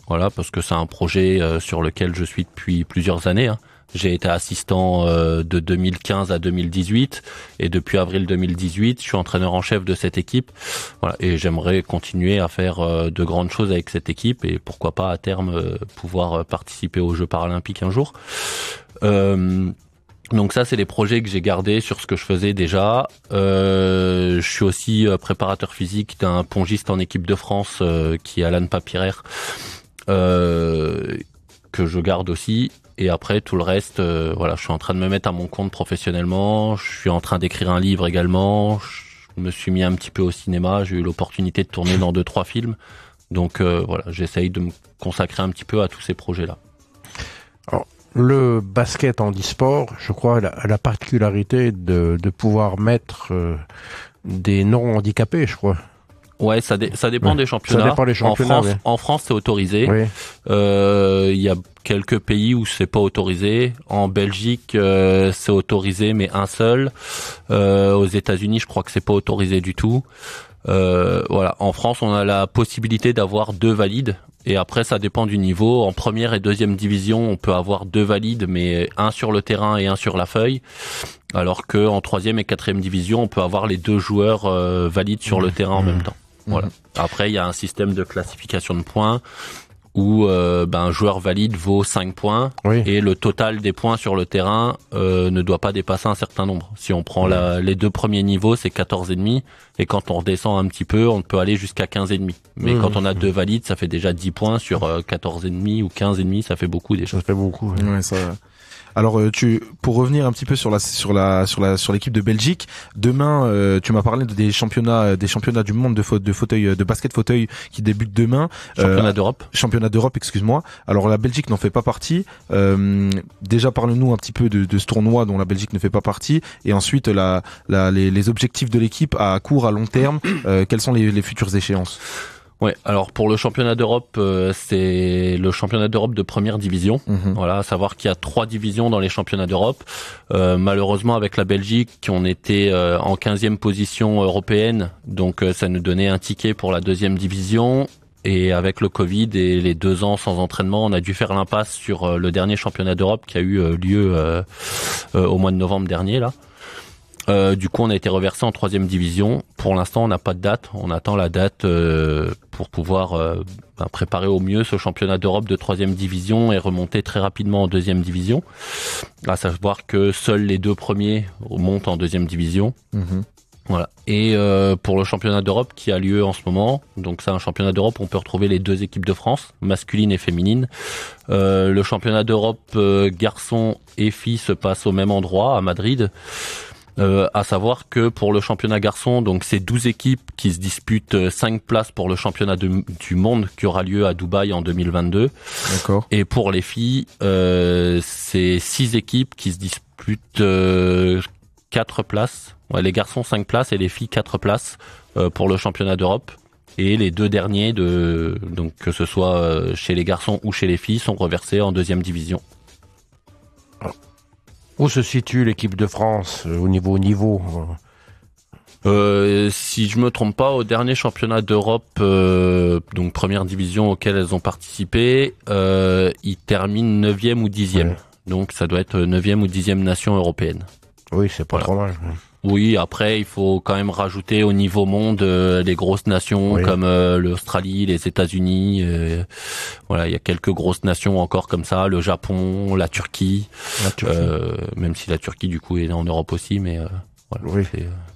Voilà, parce que c'est un projet sur lequel je suis depuis plusieurs années. Hein. J'ai été assistant euh, de 2015 à 2018 et depuis avril 2018, je suis entraîneur en chef de cette équipe. Voilà, et j'aimerais continuer à faire euh, de grandes choses avec cette équipe et pourquoi pas à terme euh, pouvoir participer aux Jeux paralympiques un jour. donc ça, c'est les projets que j'ai gardés sur ce que je faisais déjà. je suis aussi préparateur physique d'un pongiste en équipe de France qui est Alan Papiraire que je garde aussi. Et après, tout le reste, euh, voilà, je suis en train de me mettre à mon compte professionnellement. Je suis en train d'écrire un livre également. Je me suis mis un petit peu au cinéma. J'ai eu l'opportunité de tourner dans deux, trois films. Donc euh, voilà, j'essaye de me consacrer un petit peu à tous ces projets-là. le basket en e-sport, je crois, a la particularité de, pouvoir mettre euh, des non-handicapés, je crois. Ouais, ça, ça dépend des championnats. En France, France c'est autorisé. Euh, il y a quelques pays où c'est pas autorisé. En Belgique, euh, c'est autorisé, mais un seul. Euh, aux États-Unis, je crois que c'est pas autorisé du tout. voilà. En France, on a la possibilité d'avoir deux valides. Et après, ça dépend du niveau. En première et deuxième division, on peut avoir deux valides, mais un sur le terrain et un sur la feuille. Alors que en troisième et quatrième division, on peut avoir les deux joueurs valides sur le mmh. terrain en même mmh. temps. Voilà. Mhm. Après, il y a un système de classification de points où euh, ben, un joueur valide vaut 5 points et le total des points sur le terrain euh, ne doit pas dépasser un certain nombre. Si on prend la, les deux premiers niveaux, c'est 14,5 et demi et quand on redescend un petit peu, on peut aller jusqu'à 15,5. et demi. Mais mhm. quand on a deux valides, ça fait déjà 10 points sur 14,5 euh, et demi ou 15,5, et demi, ça fait beaucoup déjà. Ça fait beaucoup. ça... Alors euh, tu pour revenir un petit peu sur la sur la sur la sur l'équipe de Belgique, demain euh, tu m'as parlé des championnats euh, des championnats du monde de faute de fauteuil de basket fauteuil qui débutent demain. Championnat d'Europe. Championnat d'Europe, excuse-moi. Alors la Belgique n'en fait pas partie. déjà parle-nous un petit peu de, ce tournoi dont la Belgique ne fait pas partie et ensuite la, la les, objectifs de l'équipe à court à long terme, quelles sont les, les futures échéances Ouais, alors pour le championnat d'Europe, euh, c'est le championnat d'Europe de première division. Mhm. Voilà, à savoir qu'il y a trois divisions dans les championnats d'Europe. Euh, malheureusement, avec la Belgique, on était euh, en 15e position européenne, donc ça nous donnait un ticket pour la deuxième division. Et avec le Covid et les deux ans sans entraînement, on a dû faire l'impasse sur le dernier championnat d'Europe qui a eu lieu au mois de novembre dernier là. du coup, on a été reversé en troisième division. Pour l'instant, on n'a pas de date. On attend la date pour pouvoir euh, ben, préparer au mieux ce championnat d'Europe de troisième division et remonter très rapidement en deuxième division. À savoir que seuls les deux premiers montent en deuxième division. Mhm. Voilà. Et euh, pour le championnat d'Europe qui a lieu en ce moment, donc c'est un championnat d'Europe, on peut retrouver les deux équipes de France, masculine et féminine. Euh, le championnat d'Europe garçon garçons et filles se passe au même endroit, à Madrid. Euh, à savoir que pour le championnat garçon, donc c'est 12 équipes qui se disputent 5 euh, places pour le championnat du monde qui aura lieu à Dubaï en 2022. D'accord. Et pour les filles, euh, c'est 6 équipes qui se disputent euh, quatre 4 places. Ouais, les garçons 5 places et les filles 4 places pour le championnat d'Europe et les deux derniers de donc que ce soit chez les garçons ou chez les filles sont reversés en deuxième division. Ah. Où se situe l'équipe de France euh, au niveau niveau euh euh, si je me trompe pas, au dernier championnat d'Europe, donc première division auquel elles ont participé, ils terminent 9e ou 10e. Donc ça doit être 9e ou 10e nation européenne. Oui, c'est pas trop mal. Oui, après, il faut quand même rajouter au niveau monde euh, les grosses nations comme euh, l'Australie, les États-Unis. Euh, voilà, il y a quelques grosses nations encore comme ça, le Japon, la Turquie. Euh, même si la Turquie, du coup, est en Europe aussi, mais... oui.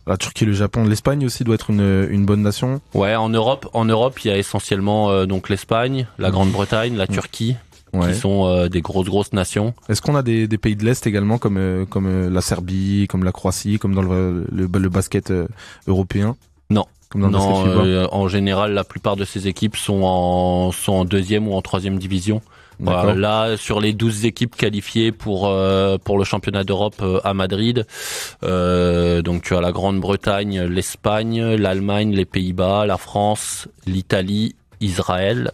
La Turquie, le Japon, l'Espagne aussi doit être une, une, bonne nation. Ouais, en Europe, en Europe, il y a essentiellement donc l'Espagne, la Grande-Bretagne, la Turquie ouais. qui sont euh, des grosses grosses nations. Est-ce qu'on a des, des, pays de l'Est également comme euh, comme euh, la Serbie, comme la Croatie, comme dans le, le, basket européen Non. non, en général, la plupart de ces équipes sont en sont en deuxième ou en troisième division. là, sur les douze équipes qualifiées pour pour le championnat d'Europe à Madrid, euh, donc tu as la Grande-Bretagne, l'Espagne, l'Allemagne, les Pays-Bas, la France, l'Italie, Israël,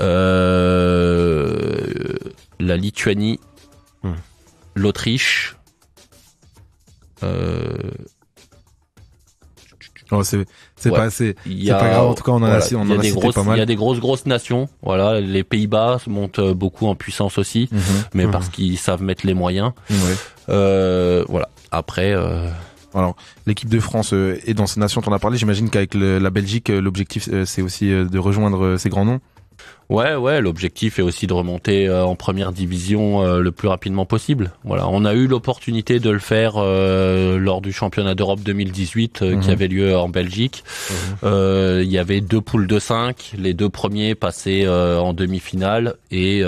euh, la Lituanie, hmm. l'Autriche. Euh, oh, c'est pas assez. grave. En tout cas, on a, Il y a des grosses grosses nations. Voilà, les Pays-Bas montent euh, beaucoup en puissance aussi, mhm. mais mhm. parce qu'ils savent mettre les moyens. voilà. Après. l'équipe de France est dans ces nations, on a parlé. J'imagine qu'avec la Belgique, l'objectif, c'est aussi de rejoindre ces grands noms. Ouais, ouais, l'objectif est aussi de remonter euh, en première division euh, le plus rapidement possible. Voilà, on a eu l'opportunité de le faire euh, lors du championnat d'Europe 2018 qui mhm. avait lieu en Belgique. Mhm. Il y avait deux poules de 5, les deux premiers passaient en demi-finale et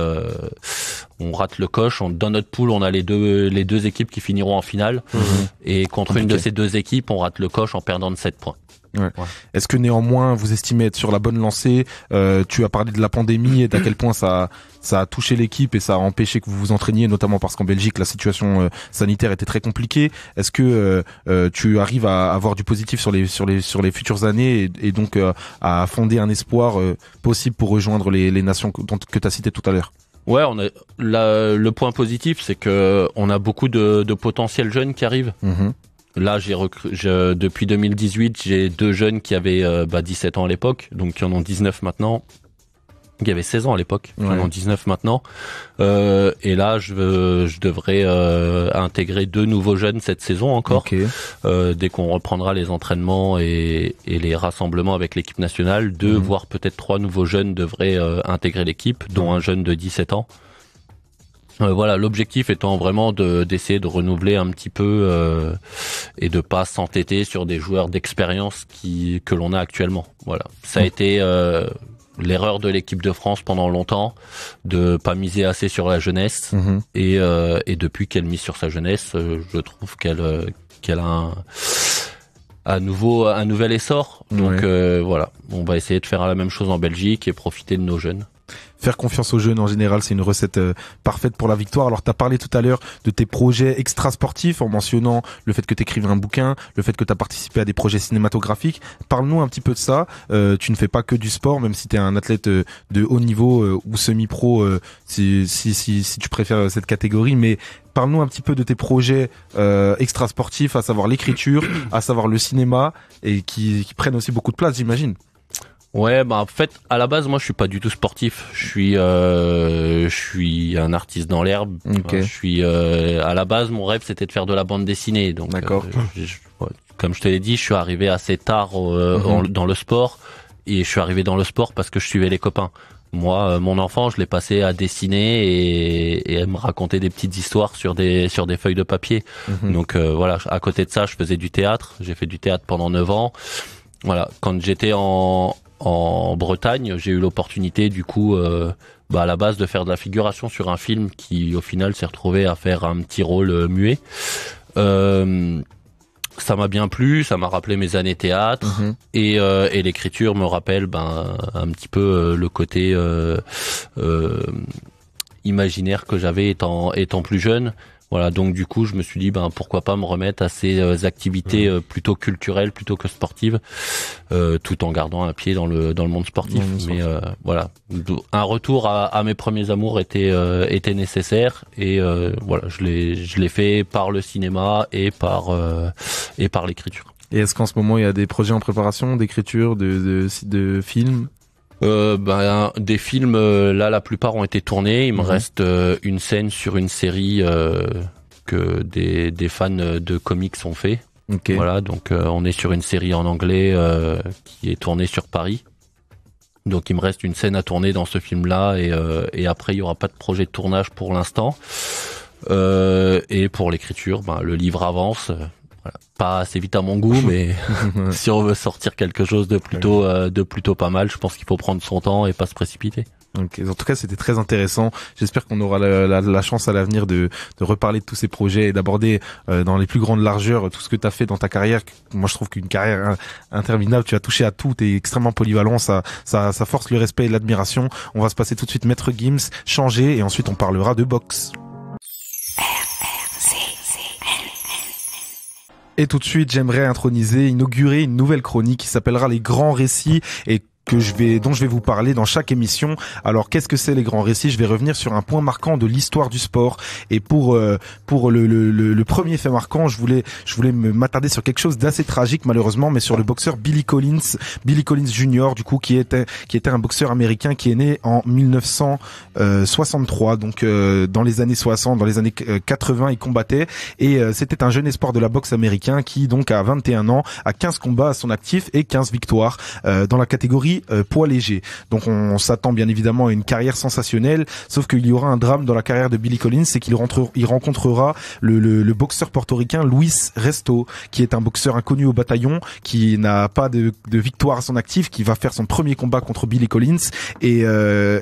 on rate le coche. On, dans notre poule, on a les deux, les deux équipes qui finiront en finale. Mhm. Et contre une de ces deux équipes, on rate le coche en perdant de 7 points. Est-ce que néanmoins vous estimez être sur la bonne lancée euh, Tu as parlé de la pandémie et d'à quel point ça ça a touché l'équipe et ça a empêché que vous vous entraîniez, notamment parce qu'en Belgique la situation euh, sanitaire était très compliquée. Est-ce que euh, tu arrives à avoir du positif sur les sur les sur les futures années et, donc à fonder un espoir possible pour rejoindre les, nations que, tu as citées tout à l'heure Ouais, on a le point positif, c'est que on a beaucoup de, potentiels jeunes qui arrivent. Mmh Là, j'ai depuis 2018, j'ai deux jeunes qui avaient 17 euh, bah, ans à l'époque, donc qui en ont 19 maintenant. Il y avait 16 ans à l'époque, qui en ont 19 maintenant. Euh, et là, je, devrais euh, intégrer deux nouveaux jeunes cette saison encore, dès qu'on reprendra les entraînements et, les rassemblements avec l'équipe nationale. Deux, mhm. voire peut-être trois nouveaux jeunes devraient intégrer l'équipe, dont un jeune de 17 ans. Euh, voilà, l'objectif étant vraiment d'essayer de, renouveler un petit peu euh, et de pas s'entêter sur des joueurs d'expérience qui que l'on a actuellement. Voilà, ça a mm. été euh, l'erreur de l'équipe de France pendant longtemps de pas miser assez sur la jeunesse mm-hmm. et, et, depuis qu'elle mise sur sa jeunesse, je trouve qu'elle qu'elle a un à nouveau un nouvel essor. Donc voilà, on va essayer de faire la même chose en Belgique et profiter de nos jeunes faire confiance aux jeunes en général, c'est une recette euh, parfaite pour la victoire. Alors tu as parlé tout à l'heure de tes projets extra-sportifs en mentionnant le fait que tu écrives un bouquin, le fait que tu as participé à des projets cinématographiques. Parle-nous un petit peu de ça. Euh, tu ne fais pas que du sport, même si tu es un athlète euh, de haut niveau ou semi-pro, si, si, si, tu préfères cette catégorie, mais parle-nous un petit peu de tes projets euh, extra à savoir l'écriture, à savoir le cinéma, et qui prennent aussi beaucoup de place, j'imagine. Ouais, bah en fait, à la base, moi, je suis pas du tout sportif. Je suis, euh, je suis un artiste dans l'herbe. Je suis, euh, à la base, mon rêve, c'était de faire de la bande dessinée. Donc, d'accord. Euh, comme je te l'ai dit, je suis arrivé assez tard euh, mhm. dans le sport, et je suis arrivé dans le sport parce que je suivais les copains. Moi, euh, mon enfant, je l'ai passé à dessiner et, et, à me raconter des petites histoires sur des sur des feuilles de papier. Mhm. Donc voilà, à côté de ça, je faisais du théâtre. J'ai fait du théâtre pendant 9 ans. Voilà, quand j'étais en, en Bretagne, j'ai eu l'opportunité du coup euh, bah, à la base de faire de la figuration sur un film qui au final s'est retrouvé à faire un petit rôle euh, muet. Euh, ça m'a bien plu, ça m'a rappelé mes années théâtre mhm. et, l'écriture me rappelle ben un petit peu le côté imaginaire que j'avais étant étant plus jeune. Voilà, donc du coup, je me suis dit, ben pourquoi pas me remettre à ces euh, activités euh, plutôt culturelles plutôt que sportives, euh, tout en gardant un pied dans le dans le monde sportif. Mais voilà, un retour à, à, mes premiers amours était était nécessaire et voilà, je l'ai je l'ai fait par le cinéma et par et par l'écriture. Et est-ce qu'en ce moment il y a des projets en préparation d'écriture, de, de de films euh, ben, Des films, euh, là, la plupart ont été tournés. Il me mhm. reste euh, une scène sur une série que des, des, fans de comics ont fait. Okay. Voilà, donc on est sur une série en anglais qui est tournée sur Paris. Donc il me reste une scène à tourner dans ce film-là et, et après il n'y aura pas de projet de tournage pour l'instant. et pour l'écriture, ben, le livre avance. Pas assez vite à mon goût, mais [LAUGHS] si on veut sortir quelque chose de plutôt, euh, de plutôt pas mal, je pense qu'il faut prendre son temps et pas se précipiter. en tout cas, c'était très intéressant. J'espère qu'on aura la, chance à l'avenir de, de, reparler de tous ces projets et d'aborder euh, dans les plus grandes largeurs tout ce que tu as fait dans ta carrière. Moi, je trouve qu'une carrière interminable, tu as touché à tout, tu es extrêmement polyvalent, ça, ça, ça force le respect et l'admiration. On va se passer tout de suite Maître Gims, changer, et ensuite on parlera de boxe. Et tout de suite, j'aimerais introniser, inaugurer une nouvelle chronique qui s'appellera Les grands récits et que je vais, dont je vais vous parler dans chaque émission. Alors, qu'est-ce que c'est les grands récits Je vais revenir sur un point marquant de l'histoire du sport. Et pour euh, pour le, le, premier fait marquant, je voulais je voulais m'attarder sur quelque chose d'assez tragique malheureusement, mais sur le boxeur Billy Collins, Billy Collins Jr. du coup qui était qui était un boxeur américain qui est né en 1963, donc euh, dans les années 60, dans les années 80, euh, il combattait et c'était un jeune espoir de la boxe américain qui donc à 21 ans a 15 combats à son actif et 15 victoires dans la catégorie euh, poids léger. Donc on, s'attend bien évidemment à une carrière sensationnelle, sauf qu'il y aura un drame dans la carrière de Billy Collins, c'est qu'il il rencontrera le, boxeur portoricain Luis Resto, qui est un boxeur inconnu au bataillon, qui n'a pas de, de, victoire à son actif, qui va faire son premier combat contre Billy Collins. Et euh,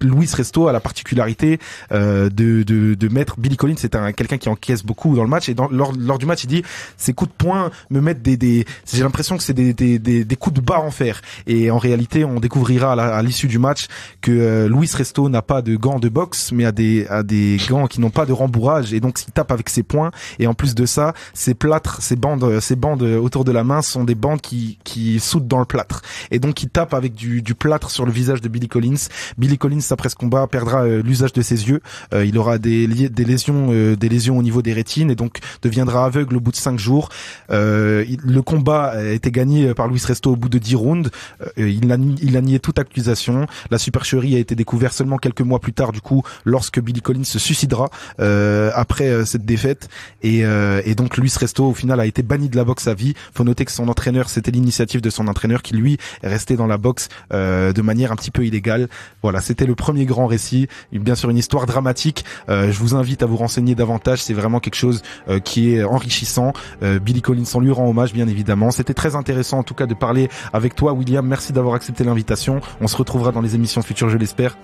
Luis Resto a la particularité euh, de, de, mettre Billy Collins, c'est un quelqu'un qui encaisse beaucoup dans le match. Et dans, lors, du match, il dit ces coups de poing me mettent des, des j'ai l'impression que c'est des, des coups de barre en fer. Et en réalité on découvrira à l'issue du match que louis euh, Luis Resto n'a pas de gants de boxe, mais a des, des gants qui n'ont pas de rembourrage et donc il tape avec ses poings. Et en plus de ça, ses plâtres, ses bandes, euh, ses bandes euh, autour de la main sont des bandes qui, qui soudent dans le plâtre. Et donc il tape avec du, plâtre sur le visage de Billy Collins. Billy Collins après ce combat perdra l'usage de ses yeux. il aura des, des lésions, des lésions au niveau des rétines et donc deviendra aveugle au bout de cinq jours. le combat était gagné par Luis Resto au bout de 10 rounds. il il a, il a nié toute accusation. La supercherie a été découverte seulement quelques mois plus tard, du coup, lorsque Billy Collins se suicidera euh, après euh, cette défaite. Et, euh, et, donc Luis Resto, au final, a été banni de la boxe à vie. Faut noter que son entraîneur, c'était l'initiative de son entraîneur qui, lui, est resté dans la boxe de manière un petit peu illégale. Voilà, c'était le premier grand récit. Bien sûr, une histoire dramatique. je vous invite à vous renseigner davantage. C'est vraiment quelque chose qui est enrichissant. Billy Collins, en lui rend hommage, bien évidemment. C'était très intéressant, en tout cas, de parler avec toi, William. Merci d'avoir accepté l'invitation. On se retrouvera dans les émissions futures, je l'espère.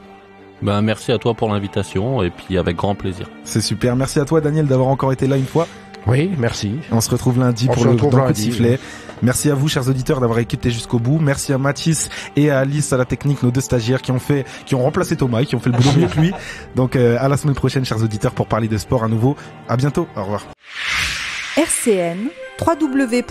Ben, merci à toi pour l'invitation et puis avec grand plaisir. C'est super. Merci à toi, Daniel, d'avoir encore été là une fois. Oui, merci. On se retrouve lundi pour le grand sifflet. Merci à vous, chers auditeurs, d'avoir écouté jusqu'au bout. Merci à Mathis et à Alice à la technique, nos deux stagiaires qui ont fait, qui ont remplacé Thomas et qui ont fait le boulot mieux que lui. [LAUGHS] Donc, euh, à la semaine prochaine, chers auditeurs, pour parler de sport à nouveau. À bientôt. Au revoir. RCN www.rcn-radio.org